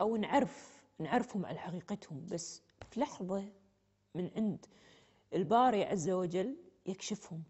أو نعرف نعرفهم على حقيقتهم بس في لحظة من عند الباري عز وجل يكشفهم